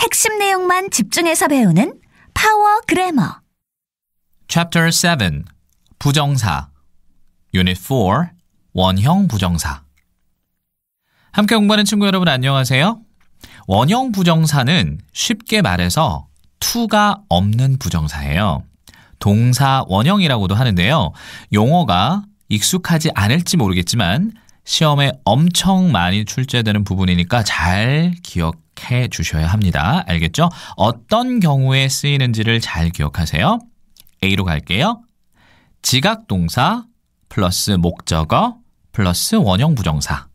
핵심 내용만 집중해서 배우는 파워 그래머. Chapter 7 부정사 Unit 4 원형 부정사 함께 공부하는 친구 여러분 안녕하세요. 원형 부정사는 쉽게 말해서 투가 없는 부정사예요. 동사 원형이라고도 하는데요. 용어가 익숙하지 않을지 모르겠지만 시험에 엄청 많이 출제되는 부분이니까 잘 기억해 기억해 주셔야 합니다. 알겠죠? 어떤 경우에 쓰이는지를 잘 기억하세요. A로 갈게요. 지각 동사 플러스 목적어 플러스 원형 부정사.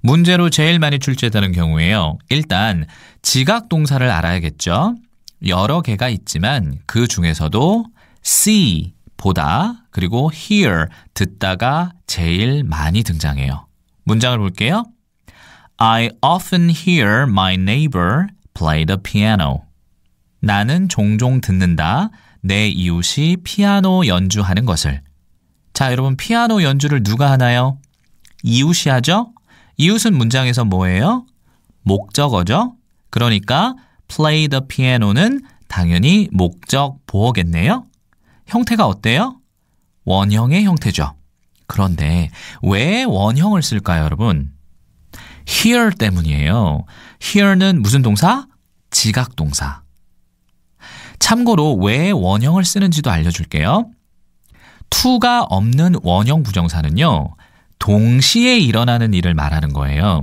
문제로 제일 많이 출제되는 경우에요. 일단 지각 동사를 알아야겠죠. 여러 개가 있지만 그 중에서도 see 보다 그리고 hear 듣다가 제일 많이 등장해요. 문장을 볼게요. I often hear my neighbor play the piano. 나는 종종 듣는다. 내 이웃이 피아노 연주하는 것을. 자, 여러분, 피아노 연주를 누가 하나요? 이웃이 하죠? 이웃은 문장에서 뭐예요? 목적어죠? 그러니까 play the piano는 당연히 목적 보어겠네요. 형태가 어때요? 원형의 형태죠. 그런데 왜 원형을 쓸까요, 여러분? h e r 때문이에요. h e r 는 무슨 동사? 지각 동사. 참고로 왜 원형을 쓰는지도 알려줄게요. to가 없는 원형 부정사는요. 동시에 일어나는 일을 말하는 거예요.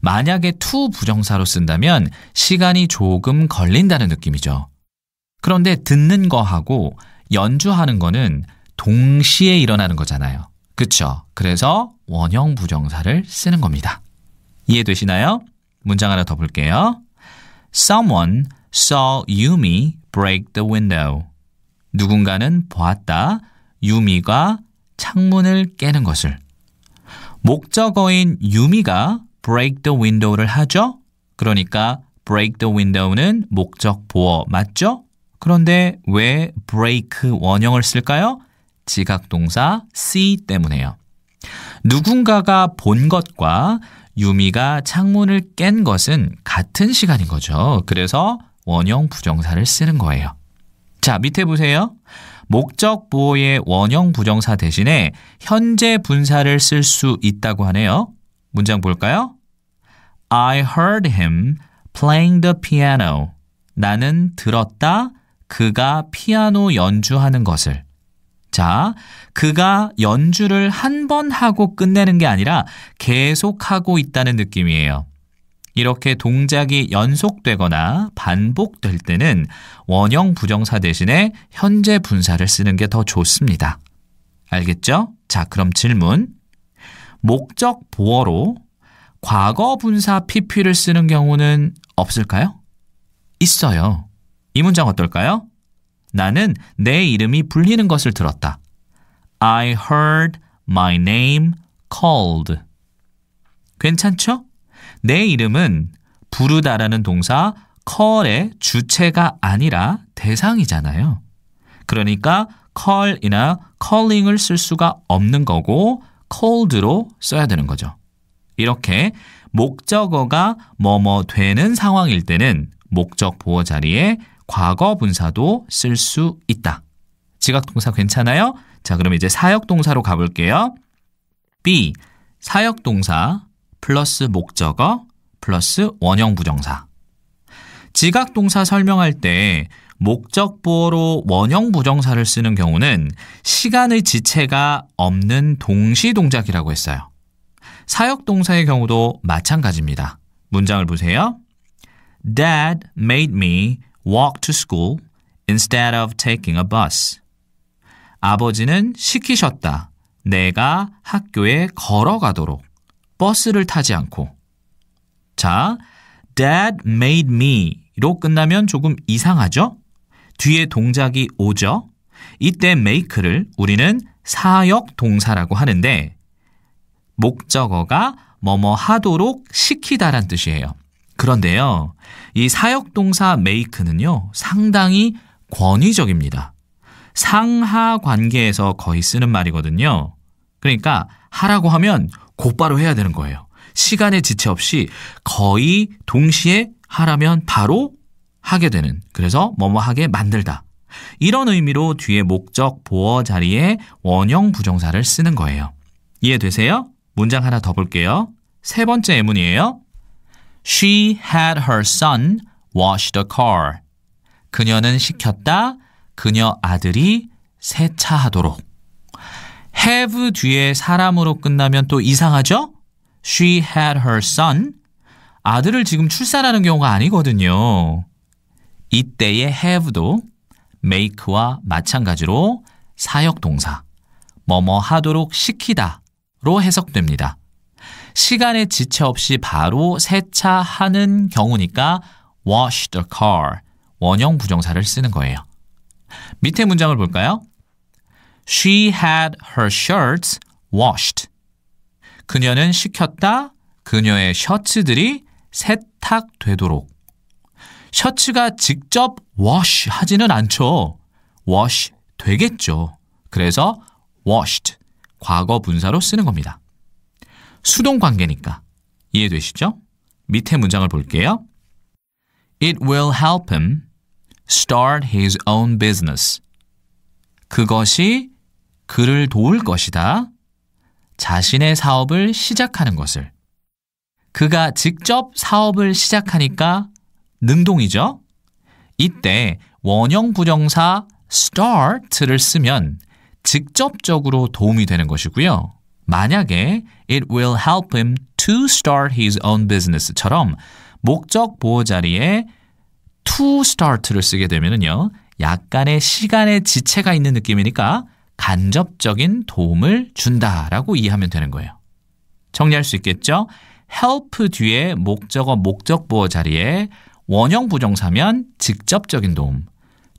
만약에 to 부정사로 쓴다면 시간이 조금 걸린다는 느낌이죠. 그런데 듣는 거하고 연주하는 거는 동시에 일어나는 거잖아요. 그쵸? 그래서 원형 부정사를 쓰는 겁니다. 이해되시나요? 문장 하나 더 볼게요. Someone saw Yumi break the window. 누군가는 보았다. 유미가 창문을 깨는 것을. 목적어인 유미가 break the window를 하죠? 그러니까 break the window는 목적 보어 맞죠? 그런데 왜 break 원형을 쓸까요? 지각동사 see 때문에요. 누군가가 본 것과 유미가 창문을 깬 것은 같은 시간인 거죠. 그래서 원형 부정사를 쓰는 거예요. 자, 밑에 보세요. 목적 보호의 원형 부정사 대신에 현재 분사를 쓸 수 있다고 하네요. 문장 볼까요? I heard him playing the piano. 나는 들었다. 그가 피아노 연주하는 것을. 자, 그가 연주를 한 번 하고 끝내는 게 아니라 계속 하고 있다는 느낌이에요. 이렇게 동작이 연속되거나 반복될 때는 원형 부정사 대신에 현재 분사를 쓰는 게 더 좋습니다. 알겠죠? 자, 그럼 질문. 목적 보어로 과거 분사 PP를 쓰는 경우는 없을까요? 있어요. 이 문장 어떨까요? 나는 내 이름이 불리는 것을 들었다. I heard my name called. 괜찮죠? 내 이름은 부르다라는 동사 call의 주체가 아니라 대상이잖아요. 그러니까 call이나 calling을 쓸 수가 없는 거고 called로 써야 되는 거죠. 이렇게 목적어가 뭐뭐 되는 상황일 때는 목적 보호 자리에 과거 분사도 쓸 수 있다. 지각동사 괜찮아요? 자, 그럼 이제 사역동사로 가볼게요. B. 사역동사 플러스 목적어 플러스 원형 부정사. 지각동사 설명할 때 목적보로 원형 부정사를 쓰는 경우는 시간의 지체가 없는 동시 동작이라고 했어요. 사역동사의 경우도 마찬가지입니다. 문장을 보세요. Dad made me walk to school instead of taking a bus. 아버지는 시키셨다. 내가 학교에 걸어가도록 버스를 타지 않고. 자, dad made me로 끝나면 조금 이상하죠? 뒤에 동작이 오죠? 이때 make를 우리는 사역 동사라고 하는데 목적어가 뭐뭐 하도록 시키다란 뜻이에요. 그런데요, 이 사역동사 make는요, 상당히 권위적입니다. 상하 관계에서 거의 쓰는 말이거든요. 그러니까 하라고 하면 곧바로 해야 되는 거예요. 시간에 지체 없이 거의 동시에 하라면 바로 하게 되는 그래서 뭐뭐 하게 만들다. 이런 의미로 뒤에 목적 보어 자리에 원형 부정사를 쓰는 거예요. 이해되세요? 문장 하나 더 볼게요. 세 번째 예문이에요. She had her son wash the car. 그녀는 시켰다. 그녀 아들이 세차하도록. have 뒤에 사람으로 끝나면 또 이상하죠? She had her son. 아들을 지금 출산하는 경우가 아니거든요. 이때의 have도 make와 마찬가지로 사역 동사 뭐뭐 하도록 시키다로 해석됩니다. 시간에 지체 없이 바로 세차하는 경우니까 wash the car. 원형 부정사를 쓰는 거예요. 밑에 문장을 볼까요? She had her shirts washed. 그녀는 시켰다. 그녀의 셔츠들이 세탁되도록. 셔츠가 직접 wash 하지는 않죠. wash 되겠죠. 그래서 washed 과거 분사로 쓰는 겁니다. 수동 관계니까. 이해되시죠? 밑에 문장을 볼게요. It will help him start his own business. 그것이 그를 도울 것이다. 자신의 사업을 시작하는 것을. 그가 직접 사업을 시작하니까 능동이죠? 이때 원형 부정사 start를 쓰면 직접적으로 도움이 되는 것이고요. 만약에 it will help him to start his own business처럼 목적 보호 자리에 to start를 쓰게 되면은요. 약간의 시간의 지체가 있는 느낌이니까 간접적인 도움을 준다라고 이해하면 되는 거예요. 정리할 수 있겠죠? help 뒤에 목적어 목적 보호 자리에 원형 부정사면 직접적인 도움,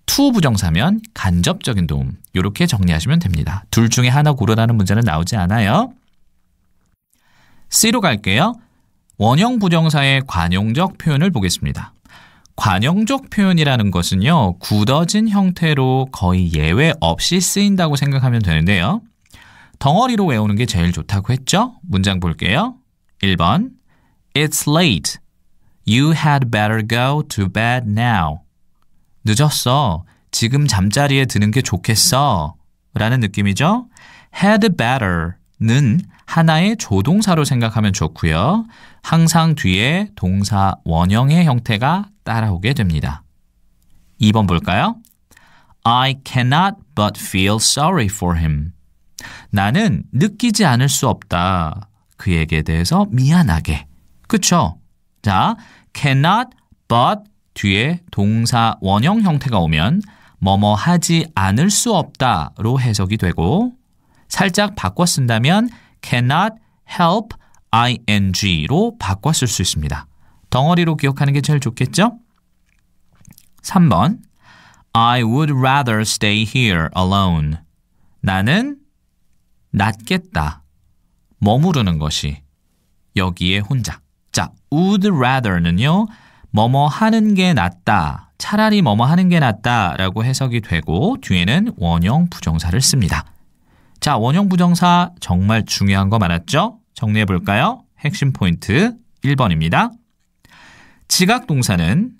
투 부정사면 간접적인 도움 이렇게 정리하시면 됩니다. 둘 중에 하나 고르라는 문제는 나오지 않아요. C로 갈게요. 원형 부정사의 관용적 표현을 보겠습니다. 관용적 표현이라는 것은요. 굳어진 형태로 거의 예외 없이 쓰인다고 생각하면 되는데요. 덩어리로 외우는 게 제일 좋다고 했죠? 문장 볼게요. 1번 It's late. You had better go to bed now. 늦었어. 지금 잠자리에 드는 게 좋겠어. 라는 느낌이죠. had better 는 하나의 조동사로 생각하면 좋고요. 항상 뒤에 동사 원형의 형태가 따라오게 됩니다. 2번 볼까요? I cannot but feel sorry for him. 나는 느끼지 않을 수 없다. 그에게 대해서 미안하게. 그쵸? 자, cannot but 뒤에 동사 원형 형태가 오면 뭐뭐 하지 않을 수 없다로 해석이 되고 살짝 바꿔 쓴다면 cannot help ing로 바꿔 쓸 수 있습니다. 덩어리로 기억하는 게 제일 좋겠죠? 3번 I would rather stay here alone. 나는 낫겠다. 머무르는 것이 여기에 혼자. 자, would rather는요. 뭐뭐 하는 게 낫다. 차라리 뭐뭐 하는 게 낫다라고 해석이 되고 뒤에는 원형 부정사를 씁니다. 자, 원형 부정사 정말 중요한 거 많았죠? 정리해 볼까요? 핵심 포인트 1번입니다. 지각 동사는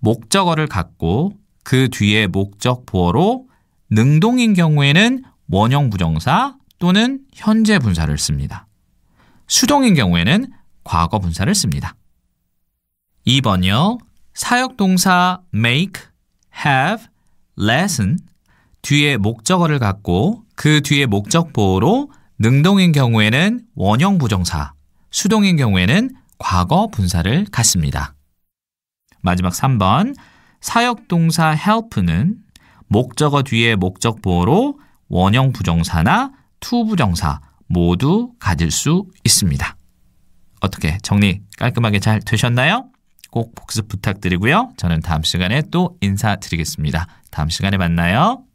목적어를 갖고 그 뒤에 목적 보어로 능동인 경우에는 원형 부정사 또는 현재 분사를 씁니다. 수동인 경우에는 과거 분사를 씁니다. 2번요. 사역동사 make, have, lesson 뒤에 목적어를 갖고 그 뒤에 목적보로 호 능동인 경우에는 원형 부정사, 수동인 경우에는 과거 분사를 갖습니다. 마지막 3번 사역동사 help는 목적어 뒤에 목적보로 호 원형 부정사나 to 부정사 모두 가질 수 있습니다. 어떻게 정리 깔끔하게 잘 되셨나요? 꼭 복습 부탁드리고요. 저는 다음 시간에 또 인사드리겠습니다. 다음 시간에 만나요.